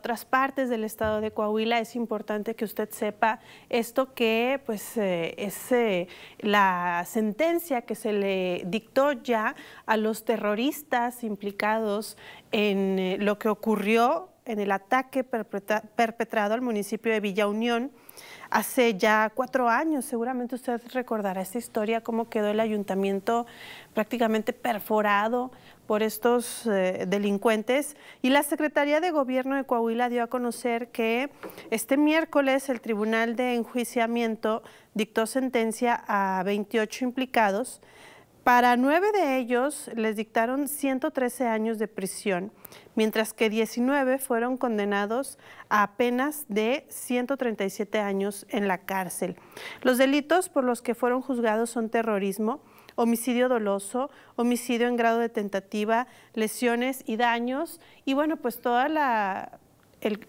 otras partes del estado de Coahuila, es importante que usted sepa esto que pues eh, es eh, la sentencia que se le dictó ya a los terroristas implicados en eh, lo que ocurrió en el ataque perpetrado al municipio de Villa Unión Hace ya cuatro años, seguramente usted recordará esta historia, cómo quedó el ayuntamiento prácticamente perforado por estos eh, delincuentes. Y la Secretaría de Gobierno de Coahuila dio a conocer que este miércoles el Tribunal de Enjuiciamiento dictó sentencia a 28 implicados para nueve de ellos les dictaron 113 años de prisión, mientras que 19 fueron condenados a apenas de 137 años en la cárcel. Los delitos por los que fueron juzgados son terrorismo, homicidio doloso, homicidio en grado de tentativa, lesiones y daños, y bueno, pues toda la,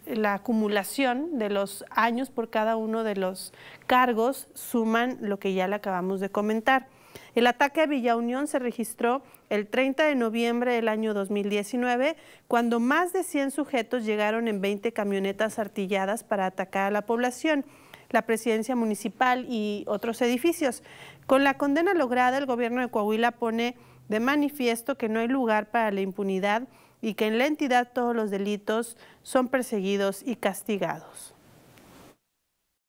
la, acumulación de los años por cada uno de los cargos suman lo que ya le acabamos de comentar. El ataque a Villa Unión se registró el 30 de noviembre del año 2019, cuando más de 100 sujetos llegaron en 20 camionetas artilladas para atacar a la población la presidencia municipal y otros edificios. Con la condena lograda, el gobierno de Coahuila pone de manifiesto que no hay lugar para la impunidad y que en la entidad todos los delitos son perseguidos y castigados.